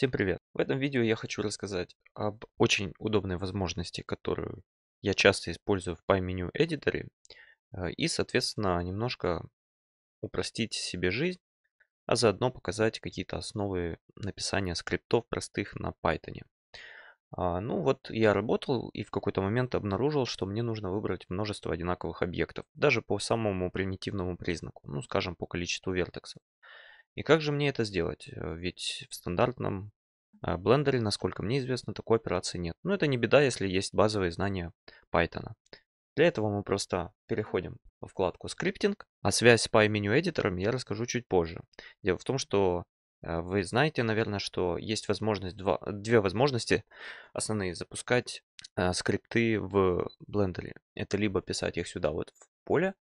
Всем привет! В этом видео я хочу рассказать об очень удобной возможности, которую я часто использую в PyMenu Editor э, и, соответственно, немножко упростить себе жизнь, а заодно показать какие-то основы написания скриптов простых на Python. А, ну вот я работал и в какой-то момент обнаружил, что мне нужно выбрать множество одинаковых объектов, даже по самому примитивному признаку, ну скажем по количеству вертексов. И как же мне это сделать? Э, ведь в стандартном э, блендере, насколько мне известно, такой операции нет. Но ну, это не беда, если есть базовые знания Python. Для этого мы просто переходим во вкладку скриптинг, а связь с PyMenu Editor'ом я расскажу чуть позже. Дело в том, что э, вы знаете, наверное, что есть возможность два, две возможности основные запускать э, скрипты в Blender. Это либо писать их сюда вот в поле,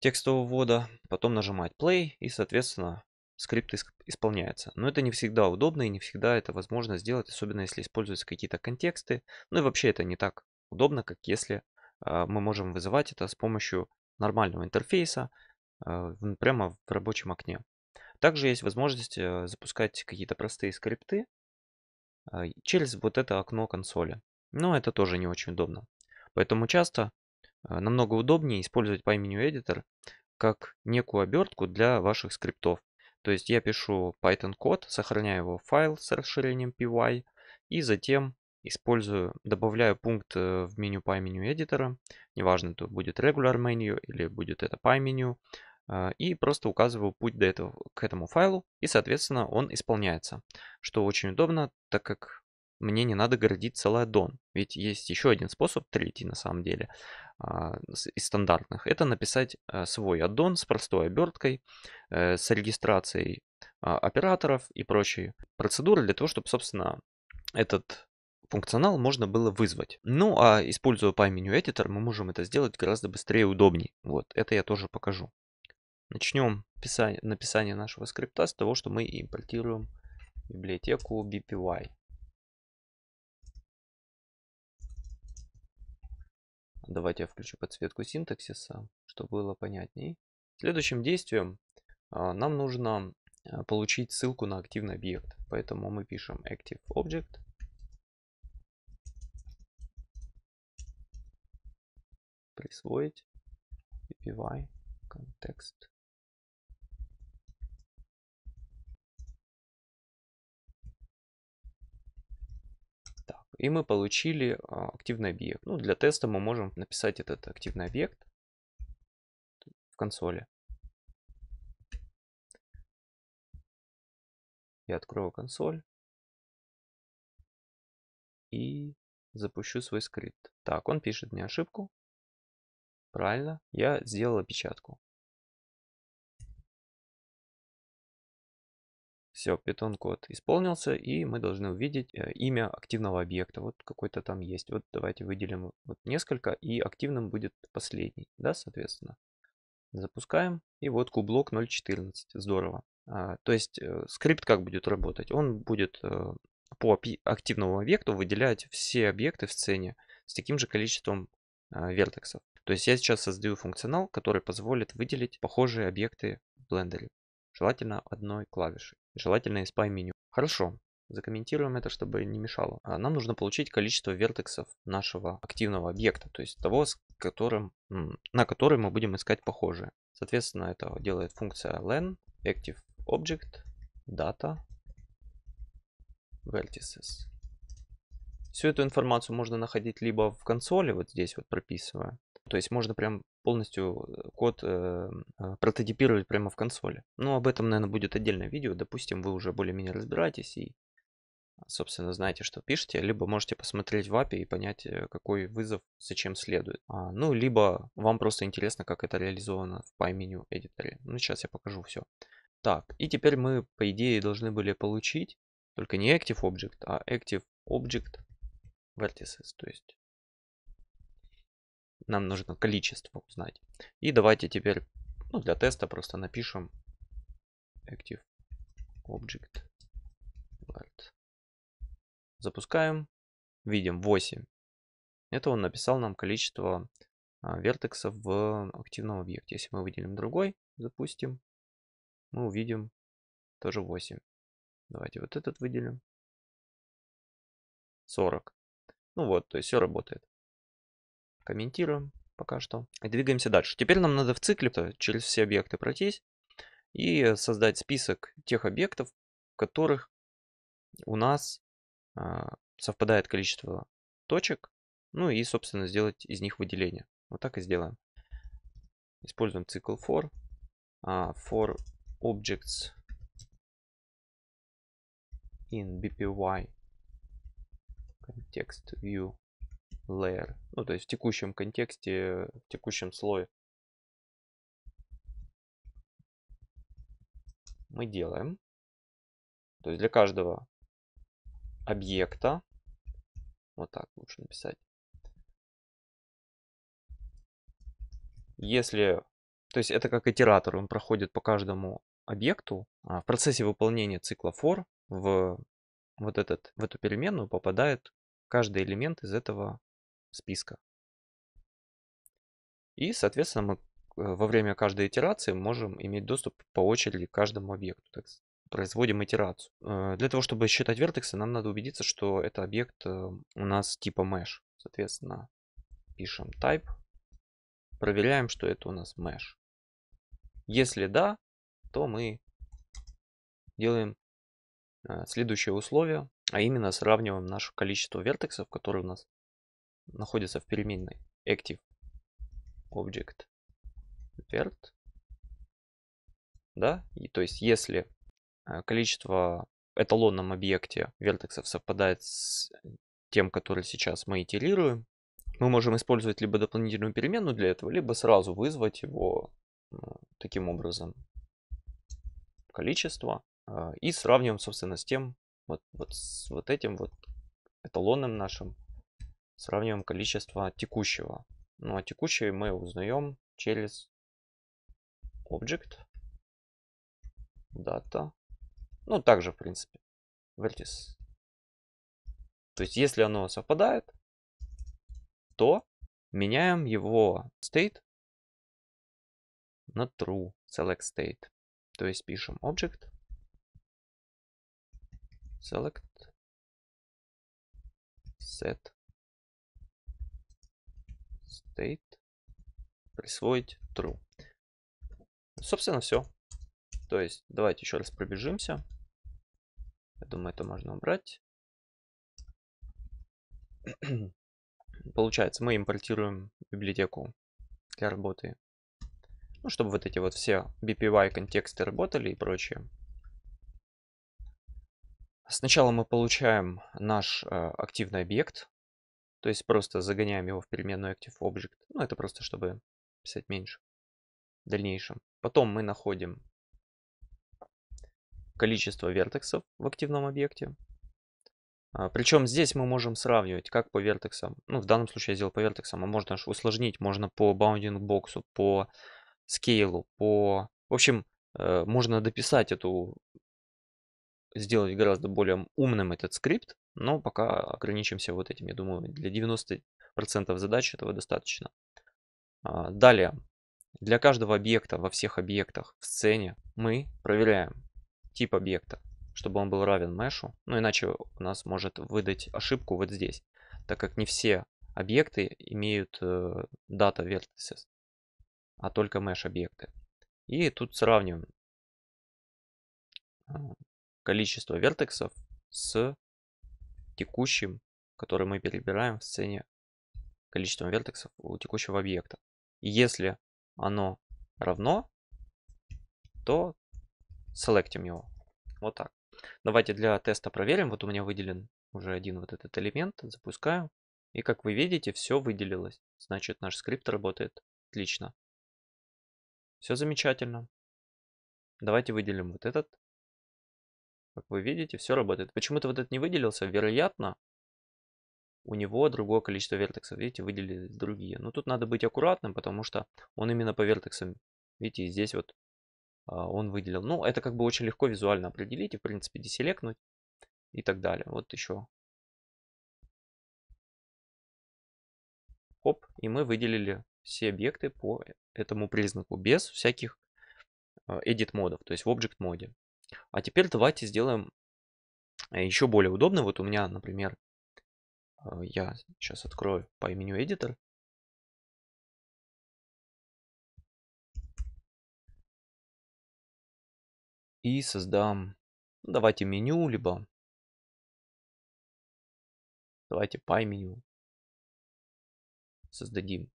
текстового ввода, потом нажимать play и, соответственно, скрипт исполняется. Но это не всегда удобно и не всегда это возможно сделать, особенно если используются какие-то контексты. Ну и вообще это не так удобно, как если а, мы можем вызывать это с помощью нормального интерфейса а, прямо в рабочем окне. Также есть возможность э, запускать какие-то простые скрипты а, через вот это окно консоли. Но это тоже не очень удобно. Поэтому часто а, намного удобнее использовать по имени editor как некую обертку для ваших скриптов. То есть я пишу Python код, сохраняю его в файл с расширением py и затем использую, добавляю пункт э, в меню по имени эдитора, неважно, то будет regular menu или будет это по меню, а, и просто указываю путь до этого, к этому файлу, и, соответственно, он исполняется, что очень удобно, так как мне не надо городить целый аддон. Ведь есть еще один способ, третий на самом деле, а, из стандартных. Это написать э, свой аддон с простой оберткой, э, с регистрацией а, операторов и прочие процедуры для того, чтобы, собственно, этот функционал можно было вызвать. Ну а используя PyMenu Editor, мы можем это сделать гораздо быстрее и удобнее. Вот, это я тоже покажу. Начнем писание, написание нашего скрипта с того, что мы импортируем библиотеку BPY. Давайте я включу подсветку синтаксиса, чтобы было понятней. Следующим действием а, нам нужно а, получить ссылку на активный объект. Поэтому мы пишем active object. Присвоить. PPY. context и мы получили а, активный объект. Ну, для теста мы можем написать этот активный объект в консоли. Я открою консоль и запущу свой скрипт. Так, он пишет мне ошибку. Правильно, я сделал опечатку. Все, Python код исполнился, и мы должны увидеть э, имя активного объекта. Вот какой-то там есть. Вот давайте выделим вот несколько, и активным будет последний, да, соответственно. Запускаем, и вот кублок 0.14. Здорово. А, то есть э, скрипт как будет работать? Он будет э, по активному объекту выделять все объекты в сцене с таким же количеством вертексов. То есть я сейчас создаю функционал, который позволит выделить похожие объекты в блендере желательно одной клавишей, желательно из PI-меню. Хорошо, Закомментируем это, чтобы не мешало. А, нам нужно получить количество вертексов нашего активного объекта, то есть того, с которым, на который мы будем искать похожие. Соответственно, это делает функция len active object data vertices. Всю эту информацию можно находить либо в консоли, вот здесь вот прописывая, то есть можно прям полностью э, код э, э, прототипировать прямо в консоли. Но ну, об этом, наверное, будет отдельное видео. Допустим, вы уже более-менее разбираетесь и, собственно, знаете, что пишете. Либо можете посмотреть в API и понять, какой вызов зачем следует. А, ну, либо вам просто интересно, как это реализовано в PyMenu Editor. Ну, сейчас я покажу все. Так, и теперь мы, по идее, должны были получить только не Active Object, а Active Object Vertices, то есть нам нужно количество узнать. И давайте теперь ну, для теста просто напишем active object alert. Запускаем. Видим 8. Это он написал нам количество а, вертексов в активном объекте. Если мы выделим другой, запустим, мы увидим тоже 8. Давайте вот этот выделим. 40. Ну вот, то есть все работает комментируем пока что. И двигаемся дальше. Теперь нам надо в цикле то через все объекты пройтись и создать список тех объектов, в которых у нас э, совпадает количество точек, ну и, собственно, сделать из них выделение. Вот так и сделаем. Используем цикл for, uh, for objects in BPY context view layer, ну то есть в текущем контексте, в текущем слое. Мы делаем, то есть для каждого объекта, вот так лучше написать, если, то есть это как итератор, он проходит по каждому объекту, а в процессе выполнения цикла for в вот этот, в эту переменную попадает каждый элемент из этого списка. И, соответственно, мы э, во время каждой итерации можем иметь доступ по очереди к каждому объекту. Так, производим итерацию. Э, для того, чтобы считать вертексы, нам надо убедиться, что это объект э, у нас типа mesh. Соответственно, пишем type. Проверяем, что это у нас mesh. Если да, то мы делаем следующее условие, а именно сравниваем наше количество вертексов, которые у нас находится в переменной active object vert. Да? И то есть если э, количество эталонном объекте вертексов совпадает с тем, который сейчас мы итерируем, мы можем использовать либо дополнительную переменную для этого, либо сразу вызвать его ну, таким образом количество э, и сравниваем, собственно, с тем, вот, вот с вот этим вот эталонным нашим, сравниваем количество текущего. Ну а текущий мы узнаем через Object, Data, ну также в принципе, Vertices. То есть если оно совпадает, то меняем его state на true, select state. То есть пишем Object, Select, Set, state присвоить true. Собственно, все. То есть, давайте еще раз пробежимся. Я думаю, это можно убрать. Получается, мы импортируем библиотеку для работы. Ну, чтобы вот эти вот все BPY контексты работали и прочее. Сначала мы получаем наш э, активный объект, то есть просто загоняем его в переменную active object. Ну, это просто, чтобы писать меньше в дальнейшем. Потом мы находим количество вертексов в активном объекте. А, Причем здесь мы можем сравнивать как по вертексам. Ну, в данном случае я сделал по вертексам, а можно аж усложнить. Можно по bounding боксу, по скейлу, по... В общем, э, можно дописать эту сделать гораздо более умным этот скрипт, но пока ограничимся вот этим. Я думаю, для 90% задач этого достаточно. А, далее, для каждого объекта во всех объектах в сцене мы проверяем тип объекта, чтобы он был равен мешу, ну иначе у нас может выдать ошибку вот здесь, так как не все объекты имеют data э, vertices, а только mesh объекты. И тут сравниваем а, количество вертексов с текущим, который мы перебираем в сцене количеством вертексов у текущего объекта. И если оно равно, то селектим его. Вот так. Давайте для теста проверим. Вот у меня выделен уже один вот этот элемент. Запускаю. И как вы видите, все выделилось. Значит, наш скрипт работает отлично. Все замечательно. Давайте выделим вот этот как вы видите, все работает. Почему-то вот этот не выделился. Вероятно, у него другое количество вертексов. Видите, выделились другие. Но тут надо быть аккуратным, потому что он именно по вертексам. Видите, здесь вот а, он выделил. Ну, это как бы очень легко визуально определить и, в принципе, деселектнуть и так далее. Вот еще. Оп, и мы выделили все объекты по этому признаку без всяких а, edit модов, то есть в object моде. А теперь давайте сделаем э, еще более удобно. Вот у меня, например, э, я сейчас открою по меню Editor. И создам, ну, давайте меню, либо давайте пай меню создадим.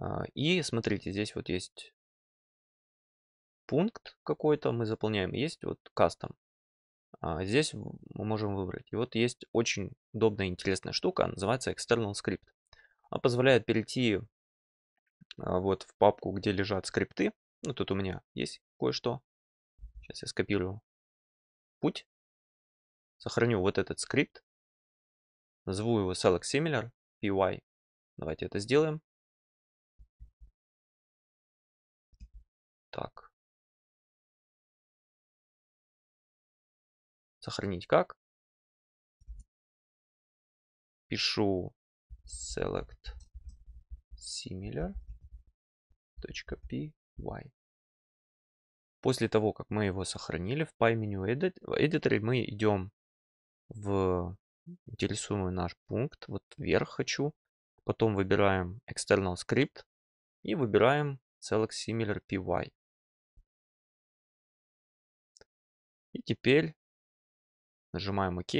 А, и смотрите, здесь вот есть пункт какой-то мы заполняем, есть вот кастом. А, здесь мы можем выбрать. И вот есть очень удобная интересная штука, называется External Script. Она позволяет перейти а, вот в папку, где лежат скрипты. Ну, тут у меня есть кое-что. Сейчас я скопирую путь. Сохраню вот этот скрипт. Назову его select similar py. Давайте это сделаем. Так. Сохранить как? Пишу select similar.py. После того, как мы его сохранили в пай меню edit, в editor, мы идем в интересуемый наш пункт. Вот вверх хочу. Потом выбираем external script и выбираем select similar py. И теперь Нажимаем ОК.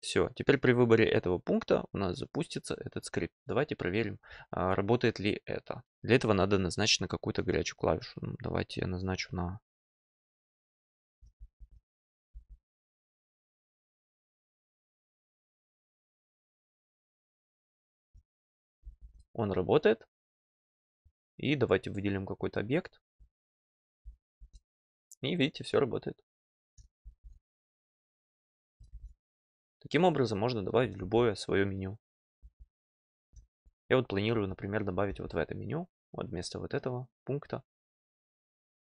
Все, теперь при выборе этого пункта у нас запустится этот скрипт. Давайте проверим, а, работает ли это. Для этого надо назначить на какую-то горячую клавишу. Ну, давайте я назначу на... Он работает. И давайте выделим какой-то объект. И видите, все работает. Таким образом можно добавить любое свое меню. Я вот планирую, например, добавить вот в это меню, вот вместо вот этого пункта.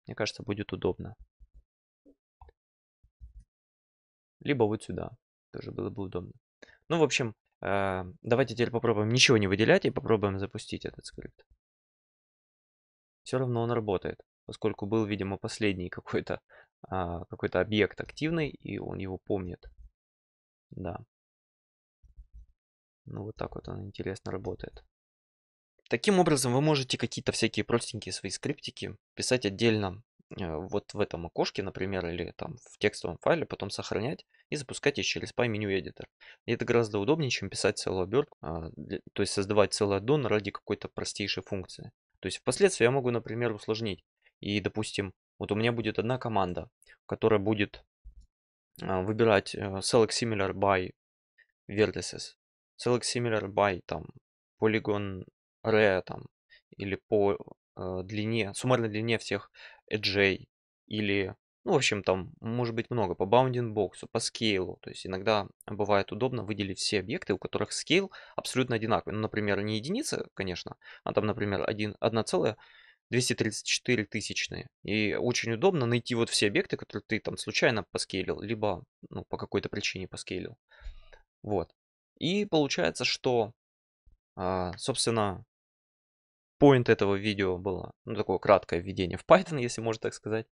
Мне кажется, будет удобно. Либо вот сюда, тоже было бы удобно. Ну, в общем, э, давайте теперь попробуем ничего не выделять и попробуем запустить этот скрипт. Все равно он работает, поскольку был, видимо, последний какой-то а, какой-то объект активный, и он его помнит. Да. Ну вот так вот он интересно работает. Таким образом вы можете какие-то всякие простенькие свои скриптики писать отдельно э, вот в этом окошке, например, или там в текстовом файле, потом сохранять и запускать их через PI Editor. И это гораздо удобнее, чем писать целый оберт, а, то есть создавать целый аддон ради какой-то простейшей функции. То есть впоследствии я могу, например, усложнить. И, допустим, вот у меня будет одна команда, которая будет а, выбирать э, select similar by vertices, select similar by там polygon re там или по э, длине, суммарной длине всех edge или ну, в общем, там может быть много по bounding боксу, по скейлу. То есть иногда бывает удобно выделить все объекты, у которых скейл абсолютно одинаковый. Ну, например, не единица, конечно, а там, например, 1,1,1 234 тысячные. И очень удобно найти вот все объекты, которые ты там случайно поскейлил, либо ну, по какой-то причине поскейлил. Вот. И получается, что, а, собственно, point этого видео было, ну, такое краткое введение в Python, если можно так сказать.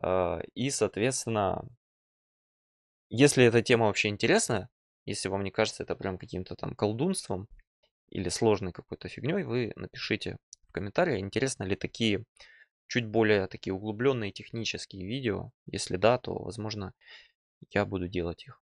А, и, соответственно, если эта тема вообще интересна, если вам не кажется это прям каким-то там колдунством или сложной какой-то фигней, вы напишите комментарии, интересно ли такие чуть более такие углубленные технические видео. Если да, то, возможно, я буду делать их.